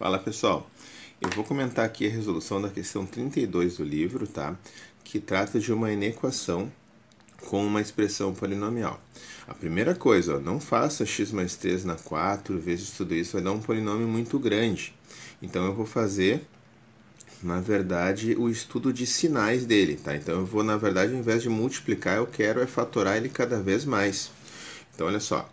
Fala pessoal, eu vou comentar aqui a resolução da questão 32 do livro, tá? Que trata de uma inequação com uma expressão polinomial. A primeira coisa, ó, não faça x mais 3 na 4 vezes tudo isso, vai dar um polinômio muito grande. Então eu vou fazer, na verdade, o estudo de sinais dele, tá? Então eu vou, na verdade, ao invés de multiplicar, eu quero é fatorar ele cada vez mais. Então olha só,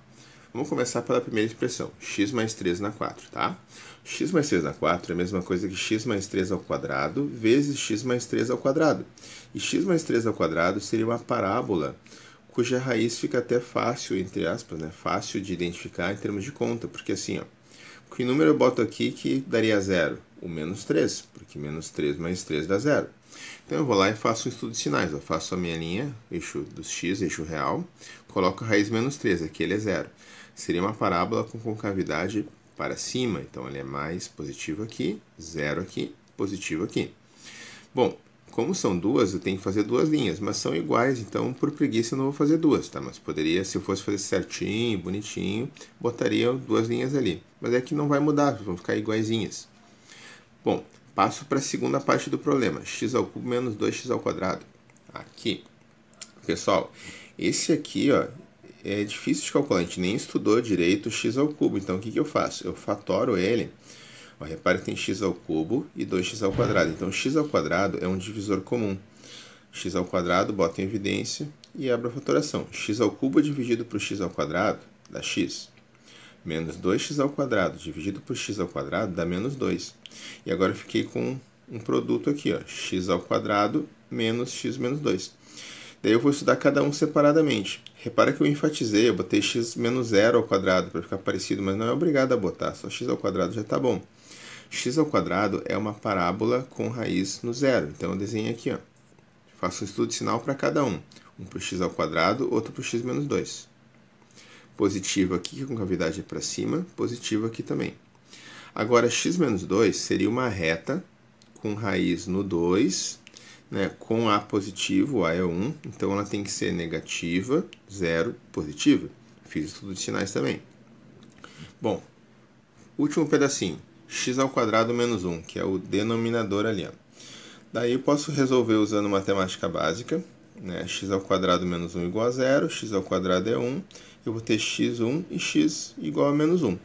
Vamos começar pela primeira expressão, x mais 3 na 4, tá? x mais 3 na 4 é a mesma coisa que x mais 3 ao quadrado vezes x mais 3 ao quadrado. E x mais 3 ao quadrado seria uma parábola cuja raiz fica até fácil, entre aspas, né? fácil de identificar em termos de conta, porque assim, ó, que número eu boto aqui que daria zero? O menos 3, porque menos 3 mais 3 dá zero. Então eu vou lá e faço um estudo de sinais, eu faço a minha linha, eixo dos x, eixo real, coloco a raiz menos 3, aqui ele é zero seria uma parábola com concavidade para cima, então ele é mais positivo aqui, zero aqui, positivo aqui. Bom, como são duas, eu tenho que fazer duas linhas, mas são iguais, então por preguiça eu não vou fazer duas, tá? Mas poderia, se eu fosse fazer certinho, bonitinho, botaria duas linhas ali. Mas é que não vai mudar, vão ficar iguaizinhas. Bom, passo para a segunda parte do problema, x ao cubo menos 2x ao quadrado. Aqui. Pessoal, esse aqui, ó, é difícil de calcular, a gente nem estudou direito x ao cubo. Então o que, que eu faço? Eu fatoro ele. Ó, repare que tem x ao cubo e 2x ao quadrado. Então x ao quadrado é um divisor comum. x ao quadrado bota em evidência e abre a fatoração. x ao cubo dividido por x ao quadrado dá x. Menos 2x ao quadrado dividido por x ao quadrado dá menos 2. E agora eu fiquei com um produto aqui, ó, x ao quadrado menos x menos 2. Daí eu vou estudar cada um separadamente. Repara que eu enfatizei, eu botei x menos zero ao quadrado para ficar parecido, mas não é obrigado a botar, só x ao quadrado já está bom. x ao quadrado é uma parábola com raiz no zero. Então eu desenho aqui, ó. faço um estudo de sinal para cada um. Um para o x ao quadrado, outro para o x menos 2. Positivo aqui é com cavidade para cima, positivo aqui também. Agora, x menos 2 seria uma reta com raiz no 2 né, com A positivo, A é 1, então ela tem que ser negativa, 0, positiva. Fiz tudo de sinais também. Bom, último pedacinho, x ao quadrado menos 1, que é o denominador ali. Ó. Daí eu posso resolver usando matemática básica, né, x ao quadrado menos 1 igual a 0, x ao quadrado é 1, eu vou ter x1 e x igual a menos 1.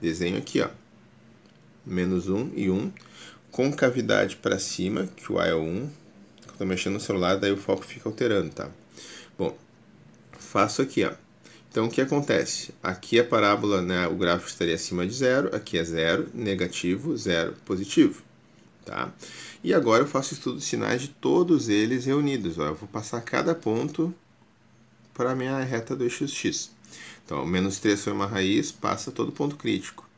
Desenho aqui, ó, menos 1 e 1 concavidade para cima, que o A é o 1. estou mexendo no celular, daí o foco fica alterando, tá? Bom, faço aqui, ó. Então, o que acontece? Aqui a parábola, né, o gráfico estaria acima de zero, aqui é zero, negativo, zero, positivo. Tá? E agora eu faço estudo de sinais de todos eles reunidos. Ó. Eu vou passar cada ponto para a minha reta do eixo x. Então, menos 3 foi uma raiz, passa todo ponto crítico.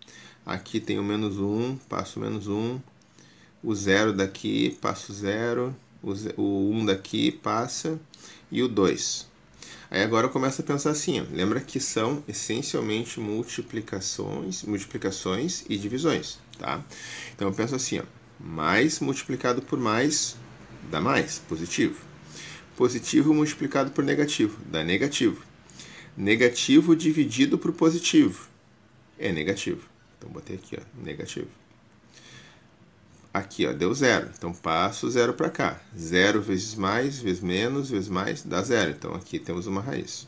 Aqui tem o menos 1, passo o menos 1, o zero daqui passa o zero, o 1 um daqui passa e o 2. Aí agora eu começo a pensar assim, ó, lembra que são essencialmente multiplicações, multiplicações e divisões, tá? Então eu penso assim, ó, mais multiplicado por mais dá mais, positivo. Positivo multiplicado por negativo dá negativo. Negativo dividido por positivo é negativo. Então botei aqui, ó, negativo aqui ó, deu zero. Então passo zero para cá. Zero vezes mais, vezes menos, vezes mais, dá zero. Então aqui temos uma raiz.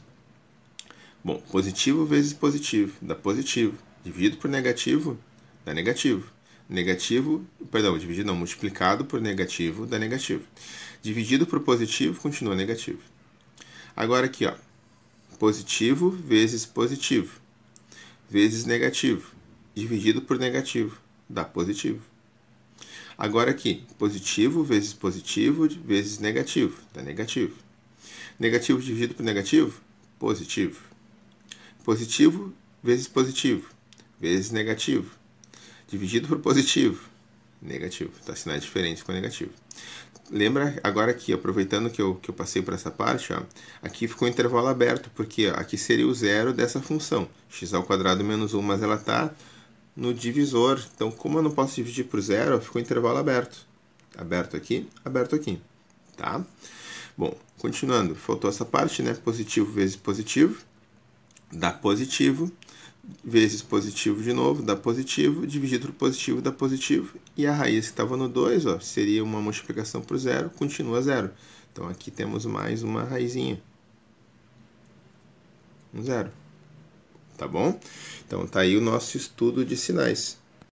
Bom, positivo vezes positivo, dá positivo. Dividido por negativo, dá negativo. Negativo, perdão, dividido não, multiplicado por negativo, dá negativo. Dividido por positivo, continua negativo. Agora aqui, ó, positivo vezes positivo, vezes negativo, dividido por negativo, dá positivo. Agora aqui, positivo vezes positivo vezes negativo, dá tá negativo. Negativo dividido por negativo, positivo. Positivo vezes positivo, vezes negativo. Dividido por positivo, negativo. está sinais diferentes com negativo. Lembra agora aqui, aproveitando que eu, que eu passei por essa parte, ó, aqui ficou um intervalo aberto, porque ó, aqui seria o zero dessa função, x ao quadrado menos 1, mas ela está no divisor. Então, como eu não posso dividir por zero, ficou um intervalo aberto. Aberto aqui, aberto aqui, tá? Bom, continuando, faltou essa parte, né? Positivo vezes positivo, dá positivo, vezes positivo de novo, dá positivo, dividido por positivo, dá positivo, e a raiz que estava no 2, ó, seria uma multiplicação por zero, continua zero. Então, aqui temos mais uma raizinha. Um zero tá bom? Então tá aí o nosso estudo de sinais.